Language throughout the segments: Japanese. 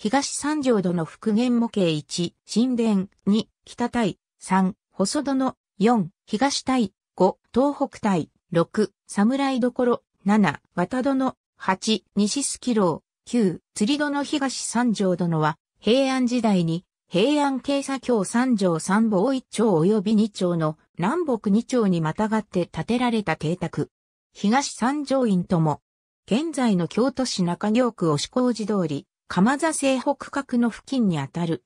東三条戸の復元模型1、神殿2、北対3、細殿4、東対5、東北対6、侍所7、渡殿8、西スキロー9、釣り殿東三条殿は平安時代に平安警察教三条三坊一丁及び二丁の南北二丁にまたがって建てられた邸宅。東三条院とも、現在の京都市中京区押工時通り、鎌座西北角の付近にあたる。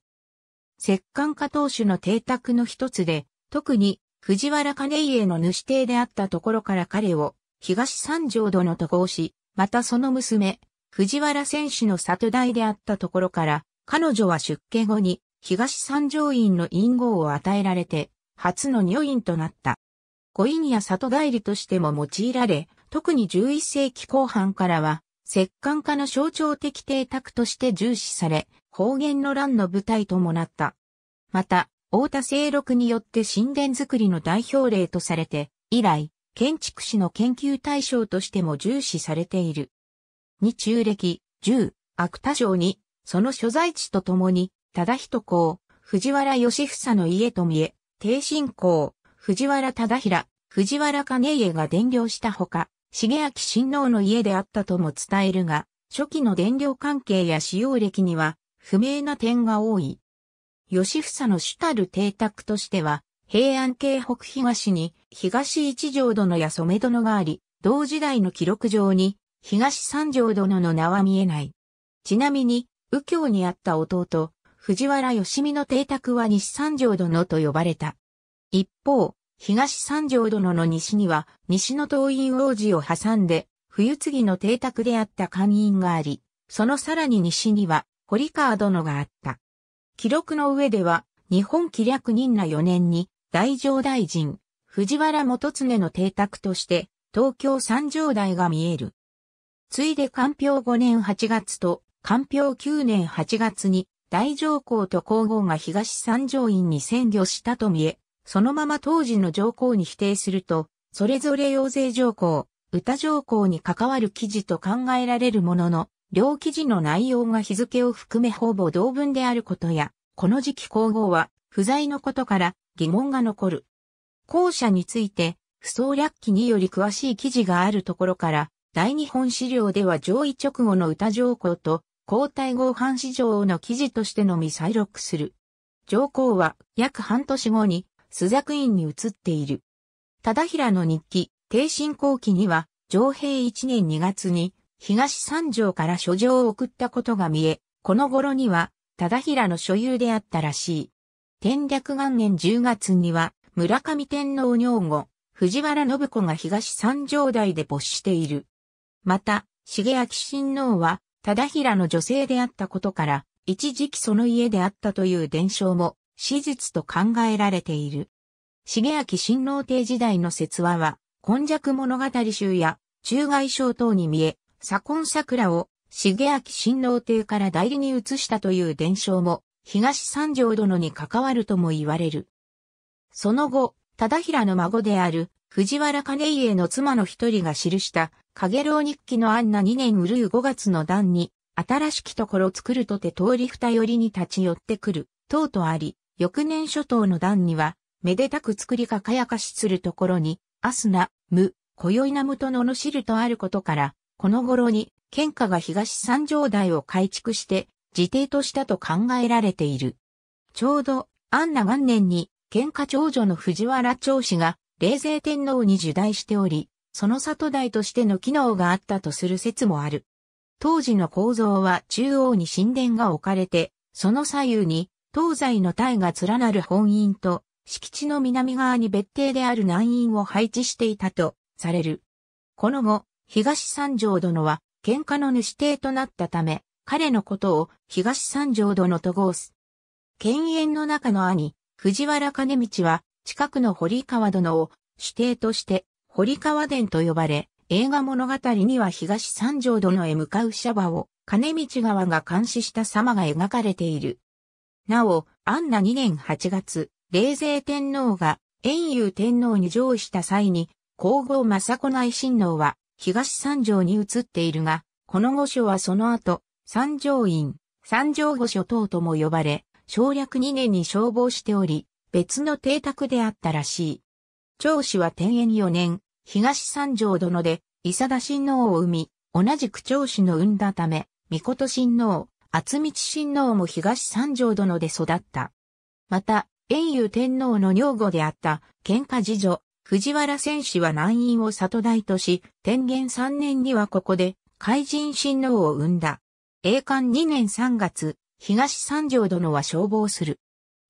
摂関家当主の邸宅の一つで、特に藤原兼家の主邸であったところから彼を東三条殿と合し、またその娘、藤原戦士の里代であったところから、彼女は出家後に東三条院の院号を与えられて、初の女院となった。五院や里代理としても用いられ、特に11世紀後半からは、摂関家の象徴的邸宅として重視され、方言の乱の舞台ともなった。また、大田清六によって神殿作りの代表例とされて、以来、建築士の研究対象としても重視されている。二中歴、十、芥城に、その所在地とともに、忠人公、藤原義房の家と見え、帝信公、藤原忠平、藤原兼家が伝領したほか、重明親王の家であったとも伝えるが、初期の伝領関係や使用歴には不明な点が多い。吉房の主たる邸宅としては、平安京北東に東一条殿や染殿があり、同時代の記録上に東三条殿の名は見えない。ちなみに、右京にあった弟、藤原義美の邸宅は西三条殿と呼ばれた。一方、東三条殿の西には、西の東院王子を挟んで、冬継の邸宅であった官院があり、そのさらに西には、堀川殿があった。記録の上では、日本紀略任那4年に、大乗大臣、藤原元常の邸宅として、東京三条台が見える。ついで官票5年8月と、官票9年8月に、大上皇と皇后が東三条院に占領したと見え、そのまま当時の条項に否定すると、それぞれ要税条項、歌条項に関わる記事と考えられるものの、両記事の内容が日付を含めほぼ同文であることや、この時期皇后は不在のことから疑問が残る。後者について、不総略記により詳しい記事があるところから、大日本資料では上位直後の歌条項と、皇太后藩史上の記事としてのみ再録する。上皇は約半年後に朱雀院に移っている。忠平の日記、帝神後期には、上平一年二月に、東三条から書状を送ったことが見え、この頃には、忠平の所有であったらしい。天略元年十月には、村上天皇女後、藤原信子が東三条台で没している。また、重明親王は、忠平の女性であったことから、一時期その家であったという伝承も史実と考えられている。重明新郎帝時代の説話は、今弱物語集や中外省等に見え、左近桜を重明新郎帝から代理に移したという伝承も、東三条殿に関わるとも言われる。その後、忠平の孫である藤原兼家の妻の一人が記した、影楼日記の案内2年うるう5月の段に、新しきところ作るとて通り二寄りに立ち寄ってくる、等とあり、翌年初頭の段には、めでたく作り輝かしするところに、アスナ、ム、よいナムとしるとあることから、この頃に、県下が東三条台を改築して、自邸としたと考えられている。ちょうど、安奈元年に、県下長女の藤原長氏が、冷静天皇に受代しており、その里台としての機能があったとする説もある。当時の構造は中央に神殿が置かれて、その左右に東西の隊が連なる本院と、敷地の南側に別邸である南院を配置していたとされる。この後、東三条殿は、喧嘩の主邸となったため、彼のことを東三条殿と号す。犬猿の中の兄、藤原兼道は、近くの堀川殿を主邸として、堀川殿と呼ばれ、映画物語には東三条殿へ向かうシャバを、兼道川が監視した様が描かれている。なお、安奈2年8月、冷泉天皇が遠遊天皇に上位した際に、皇后政子内親王は東三条に移っているが、この御所はその後、三条院、三条御所等とも呼ばれ、省略2年に消防しており、別の邸宅であったらしい。長子は天延4年、東三条殿で、伊佐田親王を生み、同じく長子の生んだため、御事親王、厚道親王も東三条殿で育った。また、遠遊天皇の女吾であった、喧嘩次女、藤原戦士は南院を里大とし、天元三年にはここで、海人親王を生んだ。栄冠二年三月、東三条殿は消防する。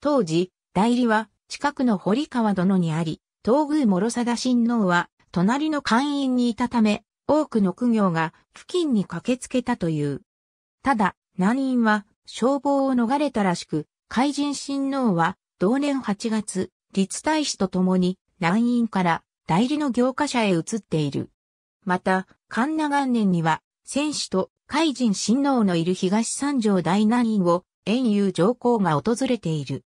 当時、代理は、近くの堀川殿にあり、東宮諸貞親王は、隣の官院にいたため、多くの苦行が付近に駆けつけたという。ただ、難院は消防を逃れたらしく、海神親王は同年8月、立大使と共に難院から代理の業家者へ移っている。また、神奈元年には、戦士と海神親王のいる東三条大難院を、遠遊上皇が訪れている。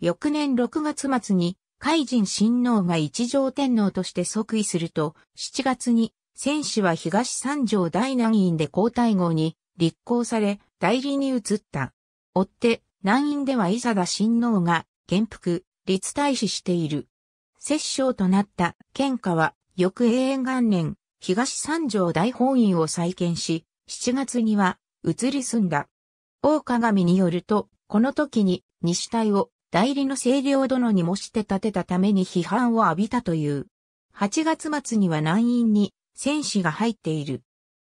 翌年6月末に、海神親王が一条天皇として即位すると、7月に、戦士は東三条大難院で交代号に立候され、代理に移った。追って、南院では伊佐田親王が、元服、立大使している。摂政となった県下は、翌永遠元年、東三条大本院を再建し、7月には移り住んだ。大鏡によると、この時に西隊を代理の清涼殿に模して建てたために批判を浴びたという。8月末には南院に戦士が入っている。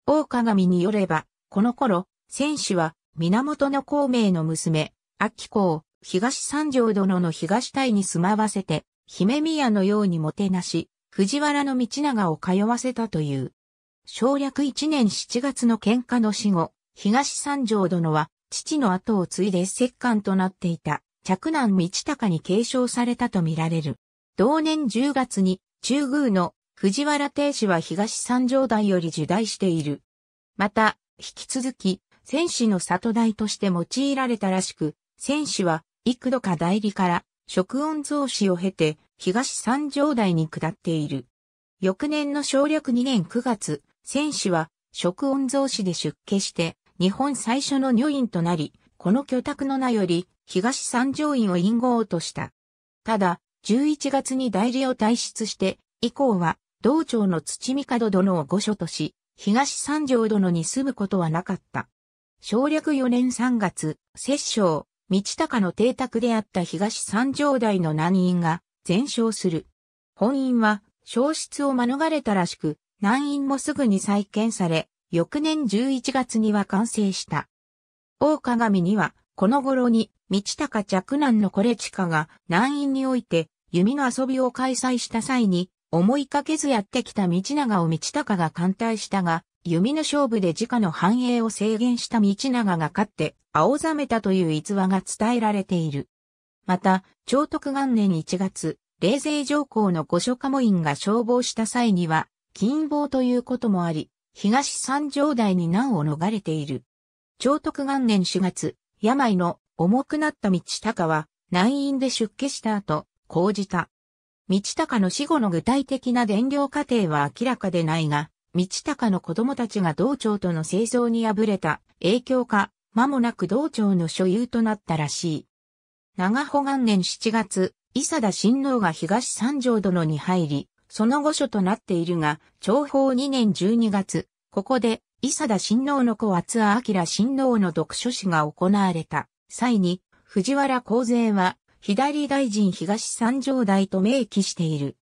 大鏡によれば、この頃、戦士は、源の孔明の娘、秋子を、東三条殿の東隊に住まわせて、姫宮のようにもてなし、藤原道長を通わせたという。省略一年七月の喧嘩の死後、東三条殿は、父の後を継いで摂関となっていた、嫡男道隆に継承されたとみられる。同年十月に、中宮の藤原定氏は東三条代より受代している。また、引き続き、戦士の里台として用いられたらしく、戦士は幾度か代理から職音増資を経て東三条台に下っている。翌年の省略2年9月、戦士は職音増資で出家して日本最初の女院となり、この居宅の名より東三条院を隠号とした。ただ、11月に代理を退出して、以降は道長の土門殿を御所とし、東三条殿に住むことはなかった。省略4年3月、摂政、道高の邸宅であった東三条大の南院が全焼する。本院は消失を免れたらしく、南院もすぐに再建され、翌年11月には完成した。大鏡には、この頃に、道高着難のこれ地下が南院において弓の遊びを開催した際に、思いかけずやってきた道長を道高が艦隊したが、弓の勝負で自家の繁栄を制限した道長が勝って青ざめたという逸話が伝えられている。また、長徳元年1月、冷静上皇の御所鴨院が消防した際には、金棒ということもあり、東三条台に難を逃れている。長徳元年4月、病の重くなった道高は、難院で出家した後、講じた。道高の死後の具体的な伝領過程は明らかでないが、道高の子供たちが道長との製造に敗れた影響か、間もなく道長の所有となったらしい。長保元年7月、伊佐田親王が東三条殿に入り、その御所となっているが、長宝2年12月、ここで、伊佐田親王の子厚阿明親王の読書誌が行われた際に、藤原公勢は、左大臣東三条大と明記している。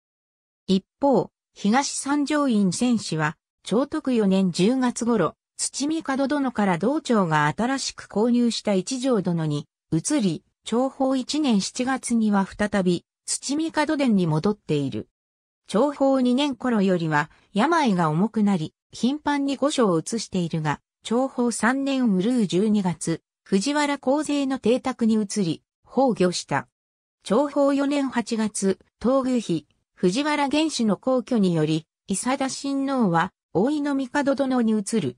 一方、東三条院戦士は、長徳4年10月頃、土見門殿から道長が新しく購入した一条殿に移り、長宝1年7月には再び土見門殿に戻っている。長宝2年頃よりは病が重くなり、頻繁に御所を移しているが、長宝3年うるう12月、藤原公勢の邸宅に移り、崩御した。長宝4年8月、東宮妃、藤原元氏の皇居により、伊佐田親王は、大井の帝殿に移る。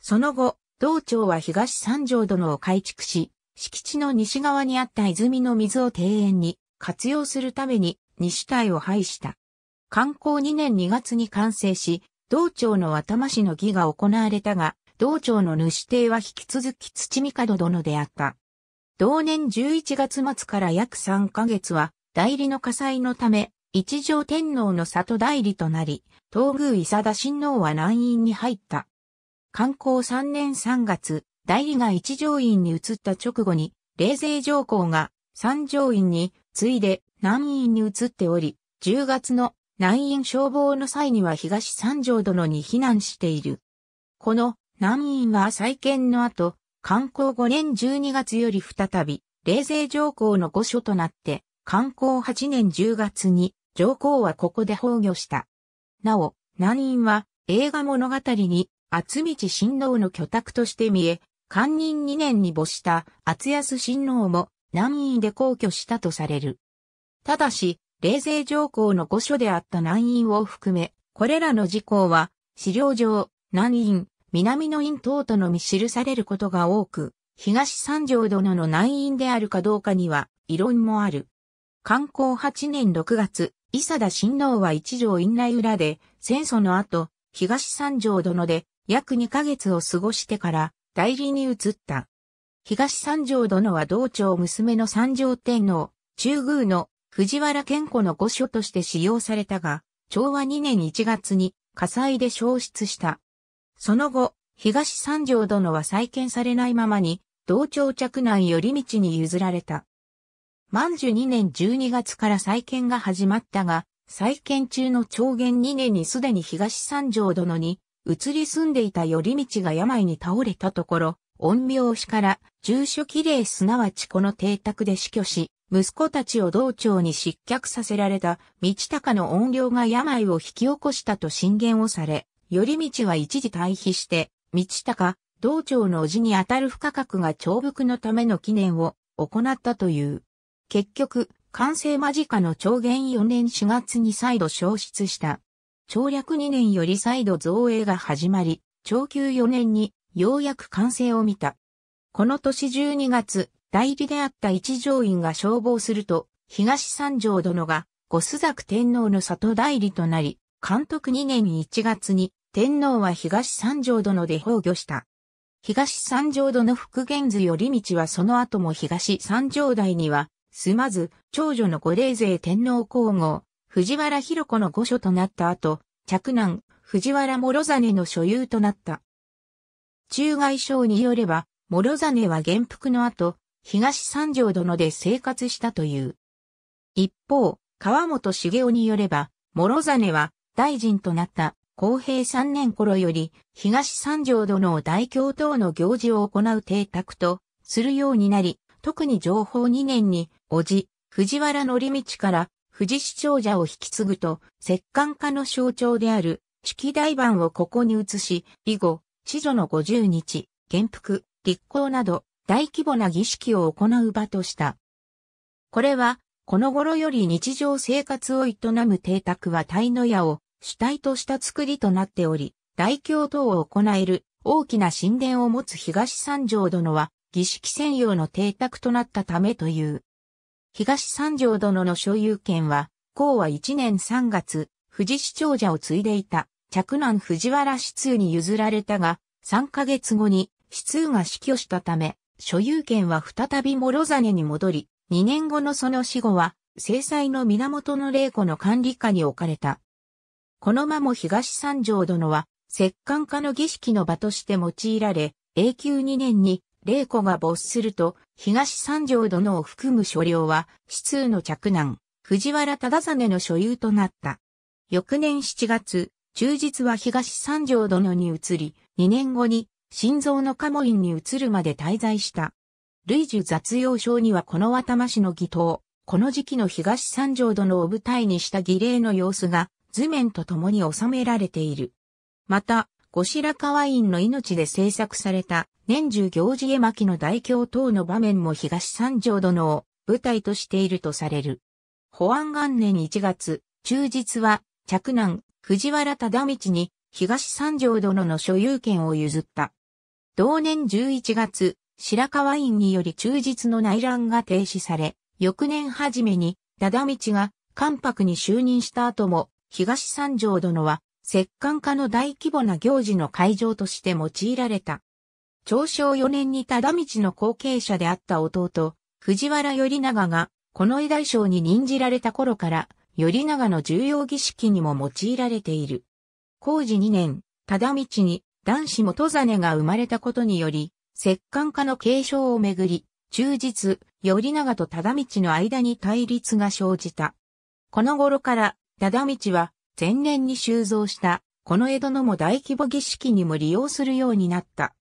その後、道庁は東三条殿を改築し、敷地の西側にあった泉の水を庭園に活用するために西体を廃した。観光2年2月に完成し、道庁の渡市の儀が行われたが、道庁の主邸は引き続き土帝殿であった。同年11月末から約3ヶ月は、代理の火災のため、一条天皇の里代理となり、東宮伊佐田親王は南院に入った。観光3年3月、代理が一条院に移った直後に、冷静上皇が三条院に、次いで南院に移っており、10月の南院消防の際には東三条殿に避難している。この南院は再建の後、観光5年12月より再び、冷静上皇の御所となって、観光8年10月に上皇はここで崩御した。なお、南院は映画物語に厚道親王の居宅として見え、官任2年に没した厚安親王も南院で皇居したとされる。ただし、冷静上皇の御所であった南院を含め、これらの事項は、資料上、南院、南の院等とのみ記されることが多く、東三条殿の南院であるかどうかには、異論もある。観光8年6月、伊佐田親王は一条院内裏で、戦争の後、東三条殿で約二ヶ月を過ごしてから代理に移った。東三条殿は道長娘の三条天皇、中宮の藤原健子の御所として使用されたが、昭和2年1月に火災で焼失した。その後、東三条殿は再建されないままに、道長着内寄り道に譲られた。満寿2年12月から再建が始まったが、再建中の長元2年にすでに東三条殿に移り住んでいた頼道が病に倒れたところ、陰苗氏から住所綺麗すなわちこの邸宅で死去し、息子たちを道長に失脚させられた道高の怨霊が病を引き起こしたと進言をされ、頼道は一時退避して、道高、道長の叔父にあたる不可覚が長伏のための記念を行ったという。結局、完成間近の長元4年4月に再度消失した。長略2年より再度造営が始まり、長久4年にようやく完成を見た。この年12月、代理であった一条院が消防すると、東三条殿が五須作天皇の里代理となり、監督2年1月に天皇は東三条殿で崩御した。東三条殿福元図り道はその後も東三条台にはすまず、長女の五霊勢天皇皇后、藤原博子の御所となった後、嫡男、藤原諸実の所有となった。中外省によれば、諸実は元服の後、東三条殿で生活したという。一方、川本茂雄によれば、諸実は大臣となった公平三年頃より、東三条殿を大教頭の行事を行う邸宅とするようになり、特に情報2年に、叔父、藤原則道から藤士長者を引き継ぐと、摂関家の象徴である、式台盤をここに移し、以後、地女の50日、元服、立候など、大規模な儀式を行う場とした。これは、この頃より日常生活を営む邸宅は鯛の矢を主体とした作りとなっており、大教等を行える大きな神殿を持つ東三条殿は、儀式専用の邸宅となったためという。東三条殿の所有権は、公は1年3月、富士市長者を継いでいた、嫡男藤原市通に譲られたが、3ヶ月後に市通が死去したため、所有権は再び諸根に戻り、2年後のその死後は、制裁の源の霊子の管理下に置かれた。この間も東三条殿は、摂関家の儀式の場として用いられ、永久2年に霊子が没すると、東三条殿を含む所領は、市通の嫡男、藤原忠実の所有となった。翌年7月、忠実は東三条殿に移り、2年後に、心臓の鴨院に移るまで滞在した。類似雑用症にはこの渡間しの義党、この時期の東三条殿を舞台にした儀礼の様子が図面と共に収められている。また、後白河院の命で制作された年中行事絵巻の大教等の場面も東三条殿を舞台としているとされる。保安元年1月、中日は、着難、藤原忠道に、東三条殿の所有権を譲った。同年11月、白河院により中日の内乱が停止され、翌年初めに、忠道が、関白に就任した後も、東三条殿は、摂関家の大規模な行事の会場として用いられた。長生4年に忠道の後継者であった弟、藤原頼長が、この偉大将に任じられた頃から、頼長の重要儀式にも用いられている。工事2年、忠道に男子元真が生まれたことにより、摂関家の継承をめぐり、忠実、頼長と忠道の間に対立が生じた。この頃から、忠道は、前年に収蔵した、この江戸のも大規模儀式にも利用するようになった。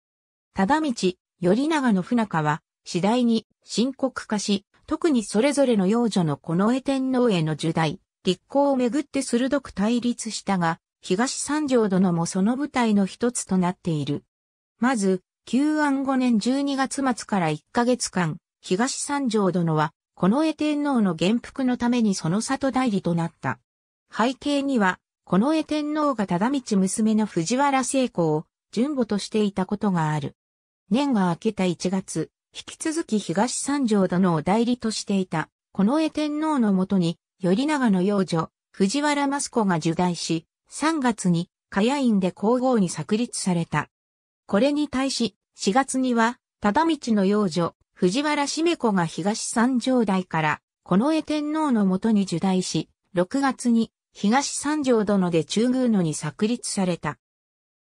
忠道、頼長の不仲は、次第に深刻化し、特にそれぞれの幼女の近衛天皇への受代、立候をめぐって鋭く対立したが、東三条殿もその舞台の一つとなっている。まず、旧安5年12月末から1ヶ月間、東三条殿は、近衛天皇の元服のためにその里代理となった。背景には、近衛天皇が忠道娘の藤原聖子を順母としていたことがある。年が明けた1月、引き続き東三条殿を代理としていた、近衛天皇のもとに、頼長の幼女、藤原益子が受代し、3月に、加谷院で皇后に作立された。これに対し、4月には、忠道の幼女、藤原め子が東三条代から、近衛天皇のもとに受代し、6月に、東三条殿で中宮野に作立された。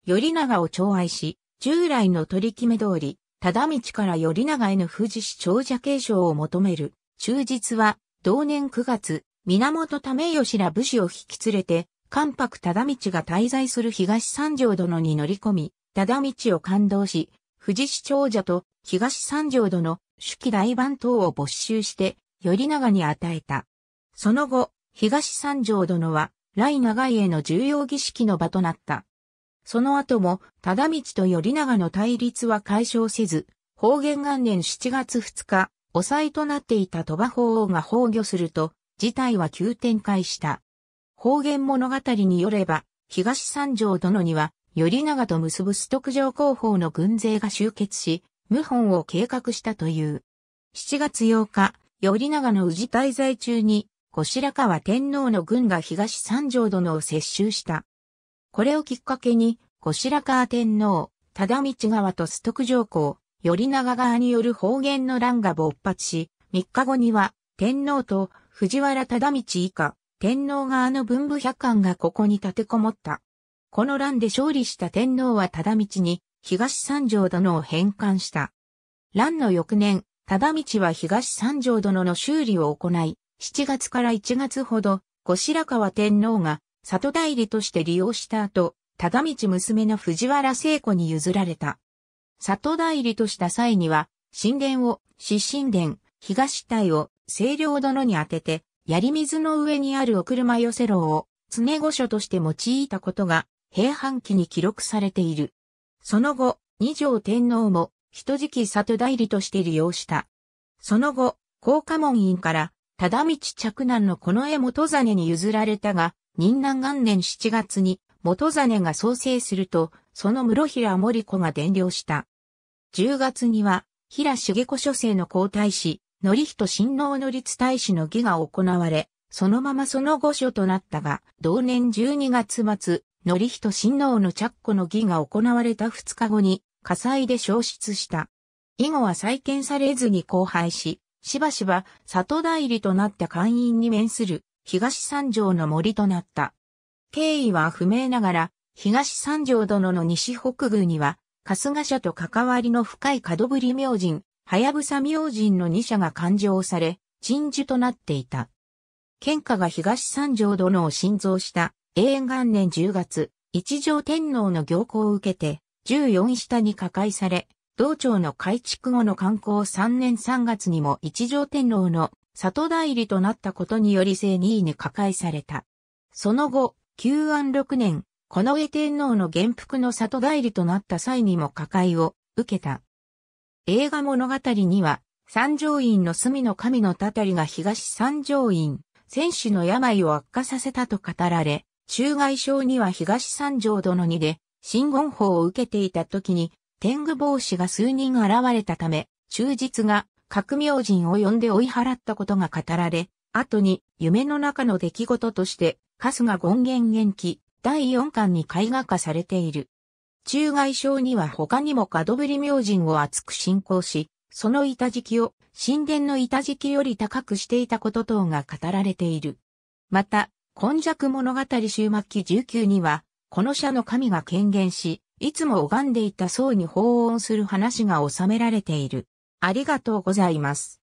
頼長を寵愛し、従来の取り決め通り、忠道から頼長への富士市長者継承を求める、忠実は、同年9月、源為義ら武士を引き連れて、関白忠道が滞在する東三条殿に乗り込み、忠道を感動し、富士市長者と東三条殿、主記大番等を没収して、頼長に与えた。その後、東三条殿は、来長井への重要儀式の場となった。その後も、忠道と頼長の対立は解消せず、方言元年7月2日、抑えとなっていた鳥羽法王が崩御すると、事態は急展開した。方言物語によれば、東三条殿には、頼長と結ぶ須徳城広報の軍勢が集結し、謀反を計画したという。7月8日、頼長の宇治滞在中に、後白河天皇の軍が東三条殿を接収した。これをきっかけに、後白河天皇、忠道側と須徳上皇、頼長側による方言の乱が勃発し、3日後には、天皇と藤原忠道以下、天皇側の文武百官がここに立てこもった。この乱で勝利した天皇は忠道に、東三条殿を返還した。乱の翌年、忠道は東三条殿の修理を行い、7月から1月ほど、後白河天皇が里代理として利用した後、忠道娘の藤原聖子に譲られた。里代理とした際には、神殿を、死神殿、東体を、清涼殿に当てて、槍水の上にあるお車寄せ楼を、常御所として用いたことが、平反期に記録されている。その後、二条天皇も、人敷里代理として利用した。その後、高家門院から、忠道嫡男のこの絵も戸真に譲られたが、仁南元年7月に元実が創生すると、その室平森子が伝領した。10月には、平重子諸生の皇太子、則人親王の立大使の儀が行われ、そのままその御所となったが、同年12月末、則人親王の着子の儀が行われた2日後に、火災で消失した。以後は再建されずに荒廃し、しばしば里代理となった官員に面する東三条の森となった。経緯は不明ながら、東三条殿の西北宮には、春日社と関わりの深い角振明神、はやぶさ明神の二社が勘定され、鎮守となっていた。県下が東三条殿を新造した永遠元年10月、一条天皇の行幸を受けて、14下に加壊され、道庁の改築後の観光3年3月にも一条天皇の里代理となったことにより正二位に加害された。その後、旧安6年、この江天皇の元服の里代理となった際にも加害を受けた。映画物語には、三条院の隅の神のたたりが東三条院、戦士の病を悪化させたと語られ、中外省には東三条殿にで、新言法を受けていた時に、天狗帽子が数人現れたため、忠実が革名人を呼んで追い払ったことが語られ、後に夢の中の出来事として、春日権現元気第4巻に絵画化されている。中外省には他にも角振明神を厚く信仰し、その板敷きを神殿の板敷きより高くしていたこと等が語られている。また、今弱物語終末期19には、この社の神が権限し、いつも拝んでいた僧に奉音する話が収められている。ありがとうございます。